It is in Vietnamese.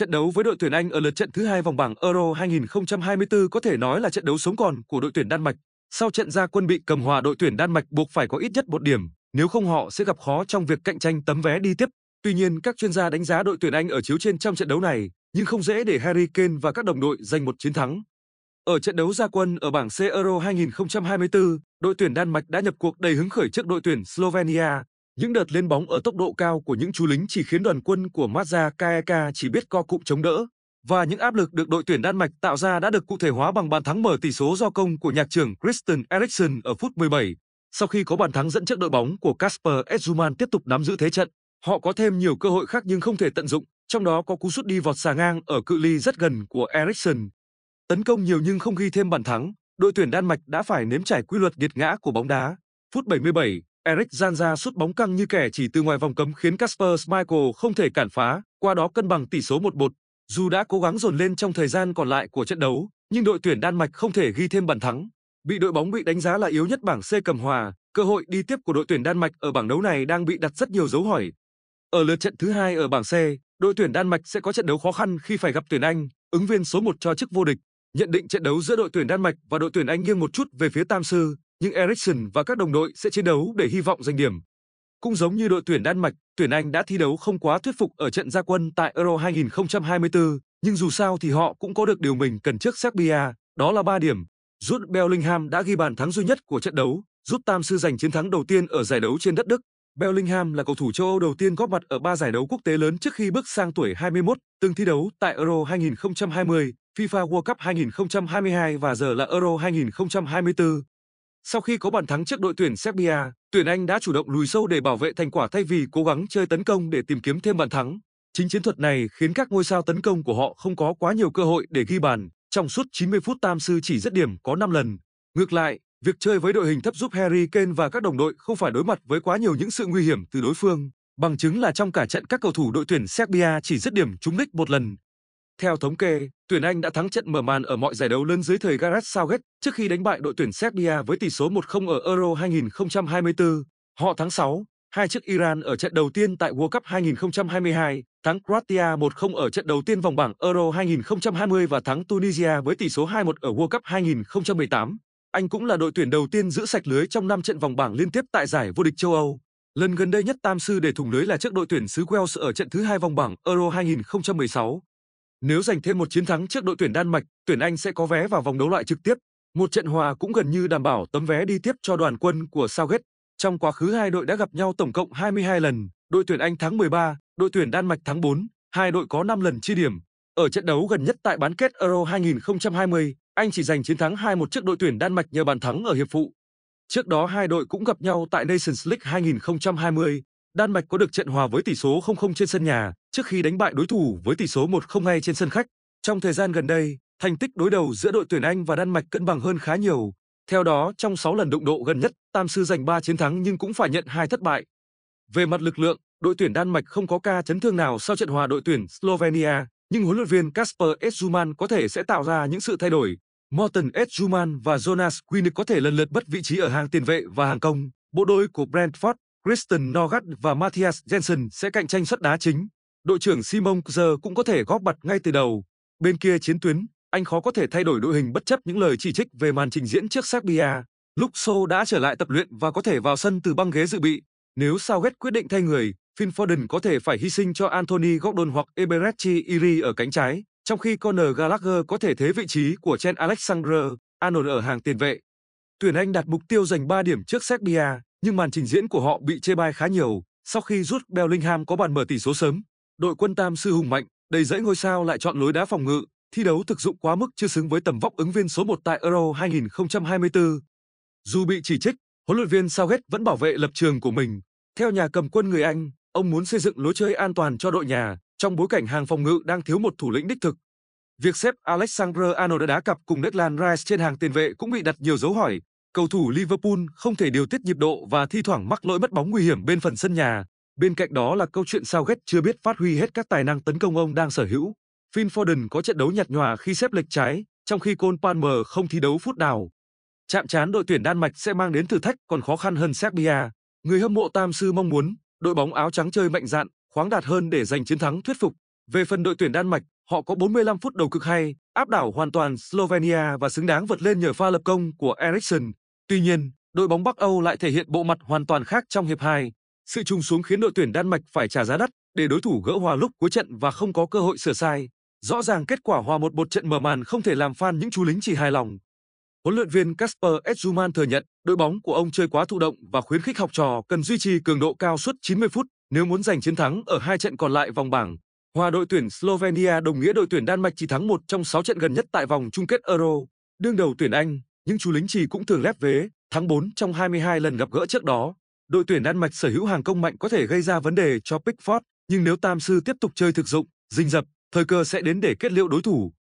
Trận đấu với đội tuyển Anh ở lượt trận thứ hai vòng bảng Euro 2024 có thể nói là trận đấu sống còn của đội tuyển Đan Mạch. Sau trận ra quân bị cầm hòa đội tuyển Đan Mạch buộc phải có ít nhất một điểm, nếu không họ sẽ gặp khó trong việc cạnh tranh tấm vé đi tiếp. Tuy nhiên, các chuyên gia đánh giá đội tuyển Anh ở chiếu trên trong trận đấu này, nhưng không dễ để Harry Kane và các đồng đội giành một chiến thắng. Ở trận đấu ra quân ở bảng C Euro 2024, đội tuyển Đan Mạch đã nhập cuộc đầy hứng khởi trước đội tuyển Slovenia những đợt lên bóng ở tốc độ cao của những chú lính chỉ khiến đoàn quân của Mazda KEK chỉ biết co cụm chống đỡ, và những áp lực được đội tuyển Đan Mạch tạo ra đã được cụ thể hóa bằng bàn thắng mở tỷ số do công của nhạc trưởng Christian Eriksen ở phút 17. Sau khi có bàn thắng dẫn trước đội bóng của Kasper Ezuman tiếp tục nắm giữ thế trận, họ có thêm nhiều cơ hội khác nhưng không thể tận dụng, trong đó có cú sút đi vọt xà ngang ở cự ly rất gần của Eriksen. Tấn công nhiều nhưng không ghi thêm bàn thắng, đội tuyển Đan Mạch đã phải nếm trải quy luật nghiệt ngã của bóng đá. Phút 77, Eric Zanja sút bóng căng như kẻ chỉ từ ngoài vòng cấm khiến Casper Schmeichel không thể cản phá, qua đó cân bằng tỷ số 1-1. Dù đã cố gắng dồn lên trong thời gian còn lại của trận đấu, nhưng đội tuyển Đan Mạch không thể ghi thêm bàn thắng. Bị đội bóng bị đánh giá là yếu nhất bảng C cầm hòa, cơ hội đi tiếp của đội tuyển Đan Mạch ở bảng đấu này đang bị đặt rất nhiều dấu hỏi. Ở lượt trận thứ hai ở bảng C, đội tuyển Đan Mạch sẽ có trận đấu khó khăn khi phải gặp tuyển Anh, ứng viên số 1 cho chức vô địch. Nhận định trận đấu giữa đội tuyển Đan Mạch và đội tuyển Anh nghiêng một chút về phía Tam Sư, nhưng Eriksen và các đồng đội sẽ chiến đấu để hy vọng giành điểm. Cũng giống như đội tuyển Đan Mạch, tuyển Anh đã thi đấu không quá thuyết phục ở trận gia quân tại Euro 2024, nhưng dù sao thì họ cũng có được điều mình cần trước Serbia, đó là 3 điểm. Rút Bellingham đã ghi bàn thắng duy nhất của trận đấu, giúp Tam Sư giành chiến thắng đầu tiên ở giải đấu trên đất Đức. Bellingham là cầu thủ châu Âu đầu tiên góp mặt ở ba giải đấu quốc tế lớn trước khi bước sang tuổi 21, từng thi đấu tại Euro 2020, FIFA World Cup 2022 và giờ là Euro 2024. Sau khi có bàn thắng trước đội tuyển Serbia, tuyển Anh đã chủ động lùi sâu để bảo vệ thành quả thay vì cố gắng chơi tấn công để tìm kiếm thêm bàn thắng. Chính chiến thuật này khiến các ngôi sao tấn công của họ không có quá nhiều cơ hội để ghi bàn. Trong suốt 90 phút Tam Sư chỉ dứt điểm có 5 lần. Ngược lại, việc chơi với đội hình thấp giúp Harry Kane và các đồng đội không phải đối mặt với quá nhiều những sự nguy hiểm từ đối phương. Bằng chứng là trong cả trận các cầu thủ đội tuyển Serbia chỉ dứt điểm trúng đích một lần, theo thống kê, tuyển Anh đã thắng trận mở màn ở mọi giải đấu lớn dưới thời Gareth Southgate trước khi đánh bại đội tuyển Serbia với tỷ số 1-0 ở Euro 2024. Họ thắng 6, 2 trước Iran ở trận đầu tiên tại World Cup 2022, thắng Croatia 1-0 ở trận đầu tiên vòng bảng Euro 2020 và thắng Tunisia với tỷ số 2-1 ở World Cup 2018. Anh cũng là đội tuyển đầu tiên giữ sạch lưới trong 5 trận vòng bảng liên tiếp tại giải vô địch châu Âu. Lần gần đây nhất Tam Sư để thủng lưới là trước đội tuyển xứ Wales ở trận thứ hai vòng bảng Euro 2016. Nếu giành thêm một chiến thắng trước đội tuyển Đan Mạch, tuyển Anh sẽ có vé vào vòng đấu loại trực tiếp. Một trận hòa cũng gần như đảm bảo tấm vé đi tiếp cho đoàn quân của Southgate. Trong quá khứ hai đội đã gặp nhau tổng cộng 22 lần, đội tuyển Anh thắng 13, đội tuyển Đan Mạch thắng 4, hai đội có 5 lần chia điểm. Ở trận đấu gần nhất tại bán kết Euro 2020, Anh chỉ giành chiến thắng 2-1 trước đội tuyển Đan Mạch nhờ bàn thắng ở hiệp phụ. Trước đó hai đội cũng gặp nhau tại Nations League 2020, Đan Mạch có được trận hòa với tỷ số 0-0 trên sân nhà trước khi đánh bại đối thủ với tỷ số 1-0 ngay trên sân khách. Trong thời gian gần đây, thành tích đối đầu giữa đội tuyển Anh và Đan Mạch cân bằng hơn khá nhiều. Theo đó, trong 6 lần đụng độ gần nhất, Tam Sư giành 3 chiến thắng nhưng cũng phải nhận 2 thất bại. Về mặt lực lượng, đội tuyển Đan Mạch không có ca chấn thương nào sau trận hòa đội tuyển Slovenia, nhưng huấn luyện viên Kasper Edjuman có thể sẽ tạo ra những sự thay đổi. Morten Edjuman và Jonas Winnick có thể lần lượt bất vị trí ở hàng tiền vệ và hàng công. Bộ đôi của Brentford Kristen Norgard và Matthias Jensen sẽ cạnh tranh xuất đá chính. Đội trưởng Simon giờ cũng có thể góp mặt ngay từ đầu. Bên kia chiến tuyến, anh khó có thể thay đổi đội hình bất chấp những lời chỉ trích về màn trình diễn trước Serbia. Lúc Luxo đã trở lại tập luyện và có thể vào sân từ băng ghế dự bị. Nếu Southgate quyết định thay người, Phil Foden có thể phải hy sinh cho Anthony Gordon hoặc Eberechi Iri ở cánh trái, trong khi Conor Gallagher có thể thế vị trí của Chen Alexander Arnold ở hàng tiền vệ. Tuyển Anh đặt mục tiêu giành 3 điểm trước Serbia nhưng màn trình diễn của họ bị chê bai khá nhiều. Sau khi rút Bellingham có bàn mở tỷ số sớm, đội quân Tam Sư hùng mạnh, đầy dẫy ngôi sao lại chọn lối đá phòng ngự, thi đấu thực dụng quá mức chưa xứng với tầm vóc ứng viên số 1 tại Euro 2024. Dù bị chỉ trích, huấn luyện viên Southgate vẫn bảo vệ lập trường của mình. Theo nhà cầm quân người Anh, ông muốn xây dựng lối chơi an toàn cho đội nhà trong bối cảnh hàng phòng ngự đang thiếu một thủ lĩnh đích thực. Việc xếp Alexander Arnold đã đá cặp cùng Declan Rice trên hàng tiền vệ cũng bị đặt nhiều dấu hỏi Cầu thủ Liverpool không thể điều tiết nhịp độ và thi thoảng mắc lỗi mất bóng nguy hiểm bên phần sân nhà. Bên cạnh đó là câu chuyện sao Ghét chưa biết phát huy hết các tài năng tấn công ông đang sở hữu. Phil Foden có trận đấu nhạt nhòa khi xếp lệch trái, trong khi Cole Palmer không thi đấu phút nào. Chạm trán đội tuyển Đan Mạch sẽ mang đến thử thách còn khó khăn hơn Serbia. Người hâm mộ Tam Sư mong muốn đội bóng áo trắng chơi mạnh dạn, khoáng đạt hơn để giành chiến thắng thuyết phục. Về phần đội tuyển Đan Mạch, họ có 45 phút đầu cực hay, áp đảo hoàn toàn Slovenia và xứng đáng vượt lên nhờ pha lập công của Eriksson. Tuy nhiên, đội bóng Bắc Âu lại thể hiện bộ mặt hoàn toàn khác trong hiệp 2. Sự trùng xuống khiến đội tuyển Đan Mạch phải trả giá đắt để đối thủ gỡ hòa lúc cuối trận và không có cơ hội sửa sai. Rõ ràng kết quả hòa một một trận mở màn không thể làm fan những chú lính chỉ hài lòng. Huấn luyện viên Kasper Ezuman thừa nhận đội bóng của ông chơi quá thụ động và khuyến khích học trò cần duy trì cường độ cao suốt 90 phút nếu muốn giành chiến thắng ở hai trận còn lại vòng bảng. Hòa đội tuyển Slovenia đồng nghĩa đội tuyển Đan Mạch chỉ thắng một trong 6 trận gần nhất tại vòng chung kết Euro. Đương đầu tuyển Anh, những chú lính chì cũng thường lép vế. Tháng 4 trong 22 lần gặp gỡ trước đó, đội tuyển Đan Mạch sở hữu hàng công mạnh có thể gây ra vấn đề cho Pickford, nhưng nếu Tam Sư tiếp tục chơi thực dụng, rình dập, thời cơ sẽ đến để kết liễu đối thủ.